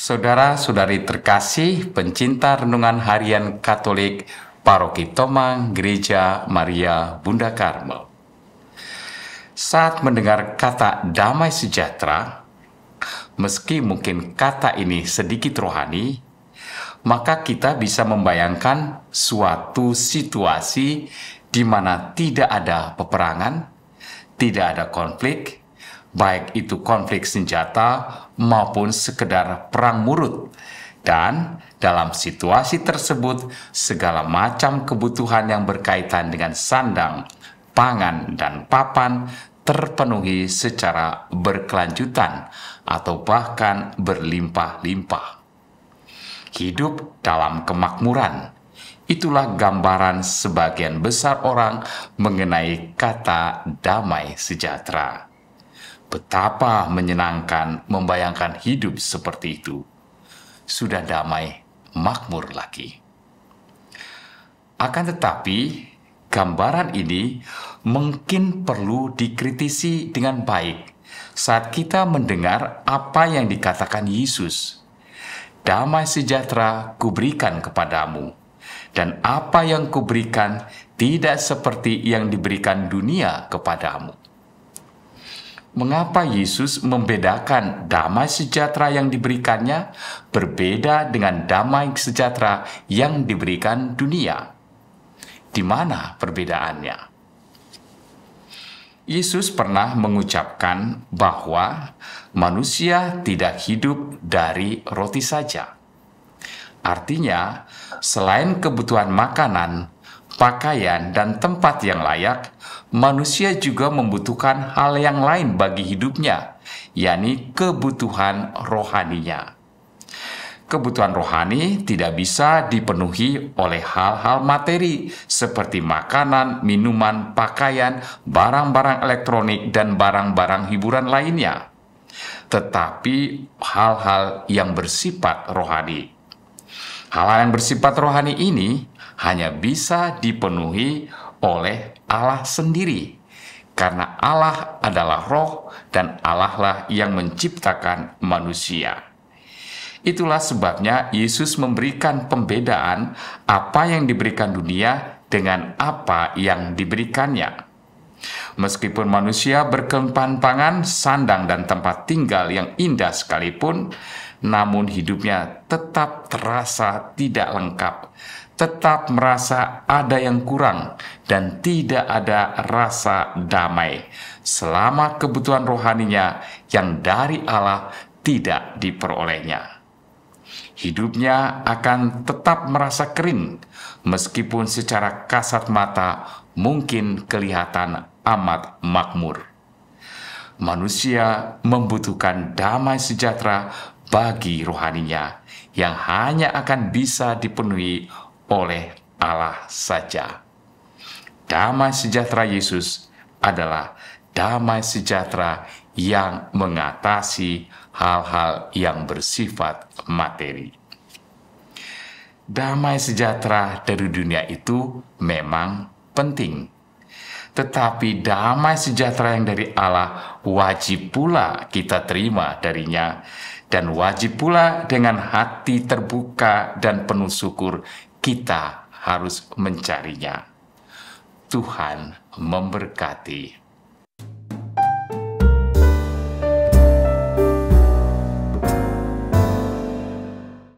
Saudara-saudari terkasih, pencinta renungan harian Katolik Paroki Tomang Gereja Maria Bunda Karmel. Saat mendengar kata damai sejahtera, meski mungkin kata ini sedikit rohani, maka kita bisa membayangkan suatu situasi di mana tidak ada peperangan, tidak ada konflik, baik itu konflik senjata maupun sekedar perang murut. Dan dalam situasi tersebut, segala macam kebutuhan yang berkaitan dengan sandang, pangan, dan papan terpenuhi secara berkelanjutan atau bahkan berlimpah-limpah. Hidup dalam kemakmuran. Itulah gambaran sebagian besar orang mengenai kata damai sejahtera. Betapa menyenangkan membayangkan hidup seperti itu. Sudah damai, makmur lagi. Akan tetapi, gambaran ini mungkin perlu dikritisi dengan baik saat kita mendengar apa yang dikatakan Yesus. Damai sejahtera kuberikan kepadamu, dan apa yang kuberikan tidak seperti yang diberikan dunia kepadamu mengapa Yesus membedakan damai sejahtera yang diberikannya berbeda dengan damai sejahtera yang diberikan dunia. Di mana perbedaannya? Yesus pernah mengucapkan bahwa manusia tidak hidup dari roti saja. Artinya, selain kebutuhan makanan, pakaian, dan tempat yang layak, manusia juga membutuhkan hal yang lain bagi hidupnya, yakni kebutuhan rohaninya. Kebutuhan rohani tidak bisa dipenuhi oleh hal-hal materi seperti makanan, minuman, pakaian, barang-barang elektronik, dan barang-barang hiburan lainnya, tetapi hal-hal yang bersifat rohani. Hal-hal yang bersifat rohani ini hanya bisa dipenuhi oleh Allah sendiri, karena Allah adalah roh dan Allah lah yang menciptakan manusia. Itulah sebabnya Yesus memberikan pembedaan apa yang diberikan dunia dengan apa yang diberikannya. Meskipun manusia berkempan pangan, sandang, dan tempat tinggal yang indah sekalipun, namun hidupnya tetap terasa tidak lengkap, tetap merasa ada yang kurang, dan tidak ada rasa damai selama kebutuhan rohaninya yang dari Allah tidak diperolehnya. Hidupnya akan tetap merasa kering, meskipun secara kasat mata mungkin kelihatan amat makmur. Manusia membutuhkan damai sejahtera bagi rohaninya yang hanya akan bisa dipenuhi oleh Allah saja. Damai sejahtera Yesus adalah damai sejahtera yang mengatasi hal-hal yang bersifat materi. Damai sejahtera dari dunia itu memang penting, tetapi damai sejahtera yang dari Allah wajib pula kita terima darinya, dan wajib pula dengan hati terbuka dan penuh syukur kita harus mencarinya. Tuhan memberkati.